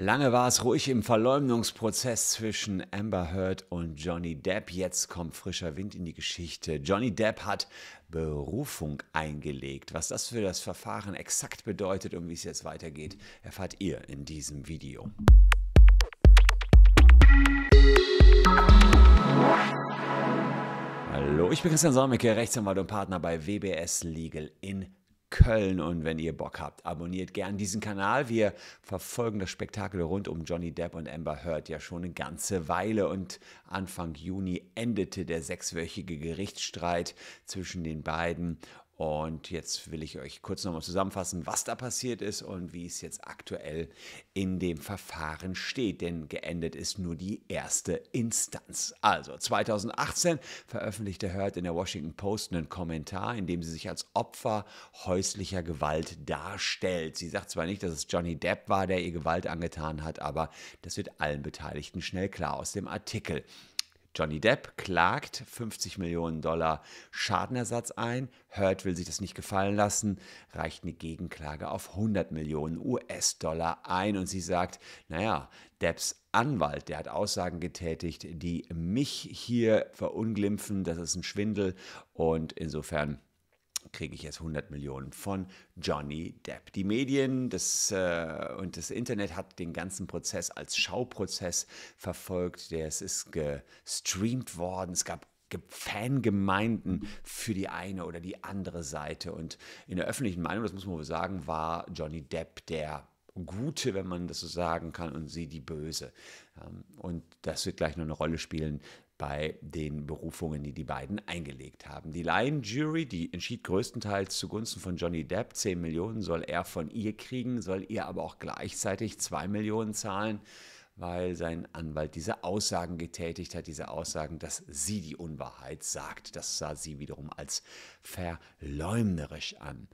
Lange war es ruhig im Verleumdungsprozess zwischen Amber Heard und Johnny Depp. Jetzt kommt frischer Wind in die Geschichte. Johnny Depp hat Berufung eingelegt. Was das für das Verfahren exakt bedeutet und wie es jetzt weitergeht, erfahrt ihr in diesem Video. Hallo, ich bin Christian Solmecke, Rechtsanwalt und Partner bei WBS Legal in Köln. Und wenn ihr Bock habt, abonniert gern diesen Kanal. Wir verfolgen das Spektakel rund um Johnny Depp und Amber Heard ja schon eine ganze Weile. Und Anfang Juni endete der sechswöchige Gerichtsstreit zwischen den beiden. Und jetzt will ich euch kurz nochmal zusammenfassen, was da passiert ist und wie es jetzt aktuell in dem Verfahren steht. Denn geendet ist nur die erste Instanz. Also 2018 veröffentlichte Heard in der Washington Post einen Kommentar, in dem sie sich als Opfer häuslicher Gewalt darstellt. Sie sagt zwar nicht, dass es Johnny Depp war, der ihr Gewalt angetan hat, aber das wird allen Beteiligten schnell klar aus dem Artikel. Johnny Depp klagt 50 Millionen Dollar Schadenersatz ein. Hurt will sich das nicht gefallen lassen, reicht eine Gegenklage auf 100 Millionen US-Dollar ein und sie sagt, naja, Depps Anwalt, der hat Aussagen getätigt, die mich hier verunglimpfen, das ist ein Schwindel und insofern kriege ich jetzt 100 Millionen von Johnny Depp. Die Medien das, äh, und das Internet hat den ganzen Prozess als Schauprozess verfolgt. Es ist gestreamt worden. Es gab Fangemeinden für die eine oder die andere Seite. Und in der öffentlichen Meinung, das muss man wohl sagen, war Johnny Depp der Gute, wenn man das so sagen kann, und sie die Böse. Ähm, und das wird gleich noch eine Rolle spielen bei den Berufungen, die die beiden eingelegt haben. Die Lion Jury, die entschied größtenteils zugunsten von Johnny Depp, 10 Millionen soll er von ihr kriegen, soll ihr aber auch gleichzeitig 2 Millionen zahlen weil sein Anwalt diese Aussagen getätigt hat, diese Aussagen, dass sie die Unwahrheit sagt. Das sah sie wiederum als verleumderisch an.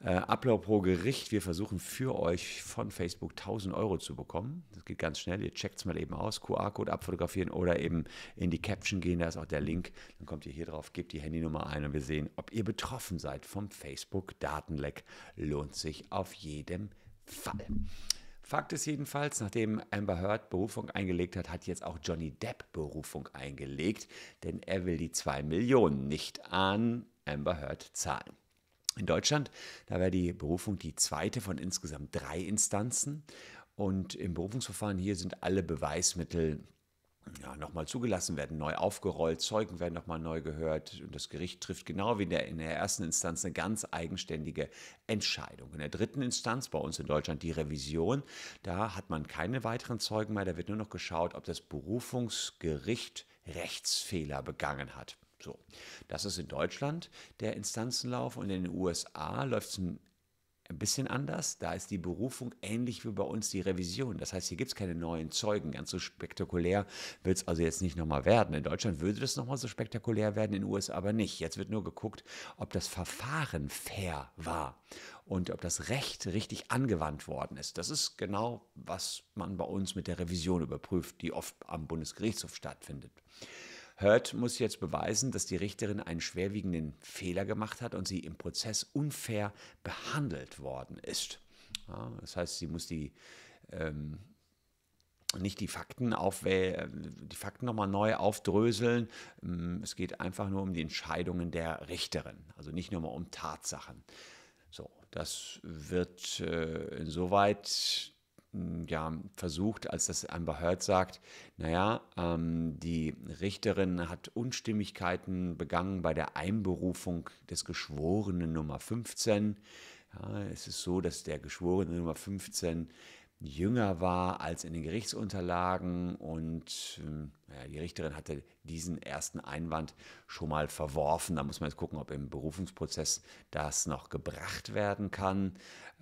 Äh, Ablauf pro Gericht. Wir versuchen für euch von Facebook 1000 Euro zu bekommen. Das geht ganz schnell. Ihr checkt es mal eben aus. QR-Code abfotografieren oder eben in die Caption gehen. Da ist auch der Link. Dann kommt ihr hier drauf, gebt die Handynummer ein und wir sehen, ob ihr betroffen seid vom Facebook-Datenleck. Lohnt sich auf jeden Fall. Fakt ist jedenfalls, nachdem Amber Heard Berufung eingelegt hat, hat jetzt auch Johnny Depp Berufung eingelegt, denn er will die 2 Millionen nicht an Amber Heard zahlen in Deutschland. Da wäre die Berufung die zweite von insgesamt drei Instanzen. Und im Berufungsverfahren hier sind alle Beweismittel ja, nochmal zugelassen, werden neu aufgerollt, Zeugen werden nochmal neu gehört und das Gericht trifft genau wie in der, in der ersten Instanz eine ganz eigenständige Entscheidung. In der dritten Instanz, bei uns in Deutschland die Revision, da hat man keine weiteren Zeugen mehr, da wird nur noch geschaut, ob das Berufungsgericht Rechtsfehler begangen hat. So, das ist in Deutschland der Instanzenlauf und in den USA läuft es ein bisschen anders. Da ist die Berufung ähnlich wie bei uns die Revision. Das heißt, hier gibt es keine neuen Zeugen. Ganz so spektakulär wird es also jetzt nicht nochmal werden. In Deutschland würde das nochmal so spektakulär werden, in den USA aber nicht. Jetzt wird nur geguckt, ob das Verfahren fair war und ob das Recht richtig angewandt worden ist. Das ist genau, was man bei uns mit der Revision überprüft, die oft am Bundesgerichtshof stattfindet. Hurt muss jetzt beweisen, dass die Richterin einen schwerwiegenden Fehler gemacht hat und sie im Prozess unfair behandelt worden ist. Ja, das heißt, sie muss die ähm, nicht die Fakten, äh, die Fakten nochmal neu aufdröseln. Ähm, es geht einfach nur um die Entscheidungen der Richterin, also nicht nur mal um Tatsachen. So, das wird äh, insoweit Mm, ja, versucht, als das Amber Heard sagt, naja, ähm, die Richterin hat Unstimmigkeiten begangen bei der Einberufung des Geschworenen Nummer 15. Ja, es ist so, dass der Geschworene Nummer 15 jünger war als in den Gerichtsunterlagen und ähm, ja, die Richterin hatte diesen ersten Einwand schon mal verworfen. Da muss man jetzt gucken, ob im Berufungsprozess das noch gebracht werden kann.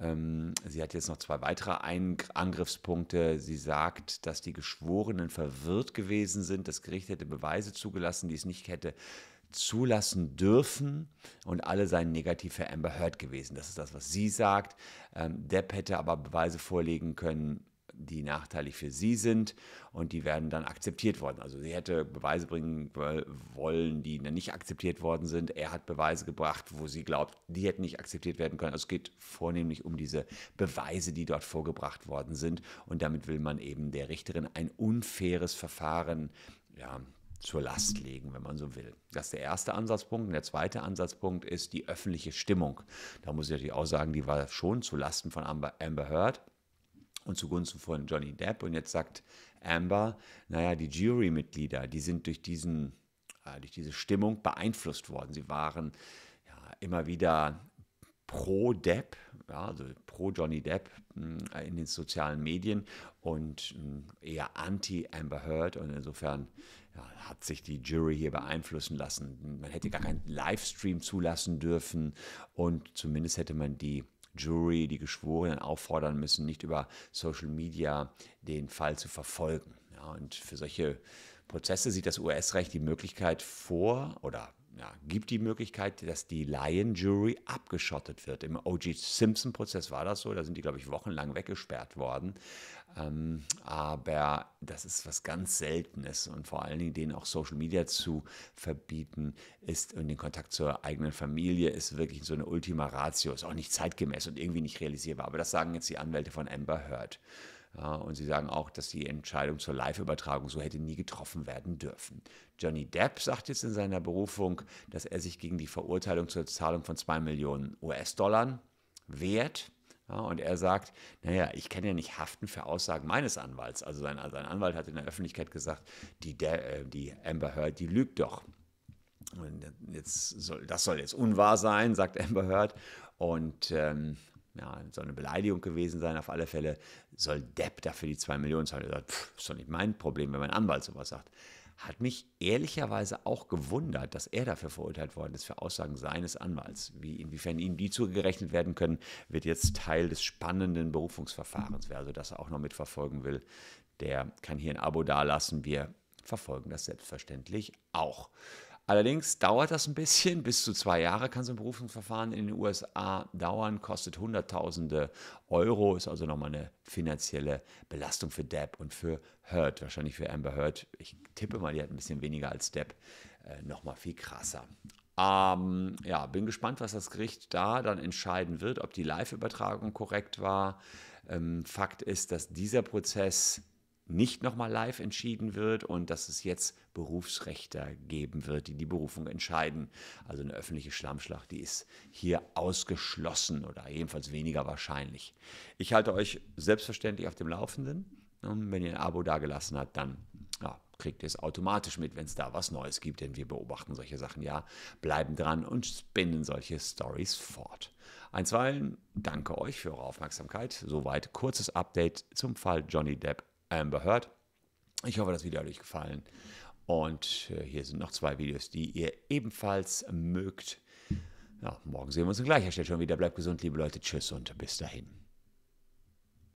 Ähm, sie hat jetzt noch zwei weitere Ein Angriffspunkte. Sie sagt, dass die Geschworenen verwirrt gewesen sind. Das Gericht hätte Beweise zugelassen, die es nicht hätte zulassen dürfen und alle seien negativ für Amber Heard gewesen. Das ist das, was sie sagt. Ähm, Depp hätte aber Beweise vorlegen können, die nachteilig für sie sind und die werden dann akzeptiert worden. Also sie hätte Beweise bringen wollen, die dann nicht akzeptiert worden sind. Er hat Beweise gebracht, wo sie glaubt, die hätten nicht akzeptiert werden können. Also es geht vornehmlich um diese Beweise, die dort vorgebracht worden sind und damit will man eben der Richterin ein unfaires Verfahren ja, zur Last legen, wenn man so will. Das ist der erste Ansatzpunkt. Und der zweite Ansatzpunkt ist die öffentliche Stimmung. Da muss ich natürlich auch sagen, die war schon zu Lasten von Amber, Amber Heard und zugunsten von Johnny Depp. Und jetzt sagt Amber, naja, die Jurymitglieder, die sind durch, diesen, äh, durch diese Stimmung beeinflusst worden. Sie waren ja, immer wieder pro Depp, ja, also pro Johnny Depp hm, in den sozialen Medien und hm, eher anti Amber Heard. Und insofern ja, hat sich die Jury hier beeinflussen lassen. Man hätte gar keinen Livestream zulassen dürfen und zumindest hätte man die Jury, die Geschworenen auffordern müssen, nicht über Social Media den Fall zu verfolgen. Ja, und für solche Prozesse sieht das US-Recht die Möglichkeit vor oder ja, gibt die Möglichkeit, dass die Lion Jury abgeschottet wird. Im OG Simpson-Prozess war das so, da sind die, glaube ich, wochenlang weggesperrt worden. Ähm, aber das ist was ganz Seltenes und vor allen Dingen denen auch Social Media zu verbieten ist und den Kontakt zur eigenen Familie ist wirklich so eine Ultima Ratio, ist auch nicht zeitgemäß und irgendwie nicht realisierbar. Aber das sagen jetzt die Anwälte von Amber Heard. Ja, und sie sagen auch, dass die Entscheidung zur Live-Übertragung so hätte nie getroffen werden dürfen. Johnny Depp sagt jetzt in seiner Berufung, dass er sich gegen die Verurteilung zur Zahlung von 2 Millionen US-Dollar wehrt. Ja, und er sagt, naja, ich kann ja nicht haften für Aussagen meines Anwalts. Also sein, also sein Anwalt hat in der Öffentlichkeit gesagt, die, der, äh, die Amber Heard, die lügt doch. Und jetzt soll, das soll jetzt unwahr sein, sagt Amber Heard. Und ähm, ja, soll eine Beleidigung gewesen sein. Auf alle Fälle soll Depp dafür die 2 Millionen zahlen. Er sagt, pff, ist doch nicht mein Problem, wenn mein Anwalt sowas sagt. Hat mich ehrlicherweise auch gewundert, dass er dafür verurteilt worden ist, für Aussagen seines Anwalts. Wie, inwiefern ihm die zugerechnet werden können, wird jetzt Teil des spannenden Berufungsverfahrens. Wer also das auch noch mitverfolgen will, der kann hier ein Abo dalassen. Wir verfolgen das selbstverständlich auch. Allerdings dauert das ein bisschen, bis zu zwei Jahre kann so ein Berufungsverfahren in den USA dauern, kostet Hunderttausende Euro, ist also nochmal eine finanzielle Belastung für Depp und für Hurt, wahrscheinlich für Amber Hurt. Ich tippe mal, die hat ein bisschen weniger als Depp, äh, nochmal viel krasser. Ähm, ja, bin gespannt, was das Gericht da dann entscheiden wird, ob die Live-Übertragung korrekt war. Ähm, Fakt ist, dass dieser Prozess nicht nochmal live entschieden wird und dass es jetzt Berufsrechter geben wird, die die Berufung entscheiden. Also eine öffentliche Schlammschlacht, die ist hier ausgeschlossen oder jedenfalls weniger wahrscheinlich. Ich halte euch selbstverständlich auf dem Laufenden. Und ähm, wenn ihr ein Abo dagelassen habt, dann ja, kriegt ihr es automatisch mit, wenn es da was Neues gibt, denn wir beobachten solche Sachen ja, bleiben dran und spinnen solche Stories fort. Einstweilen danke euch für eure Aufmerksamkeit. Soweit kurzes Update zum Fall Johnny Depp Amber Heard. Ich hoffe, das Video hat euch gefallen. Und äh, hier sind noch zwei Videos, die ihr ebenfalls mögt. Ja, morgen sehen wir uns an gleicher Stelle schon wieder. Bleibt gesund, liebe Leute. Tschüss und bis dahin.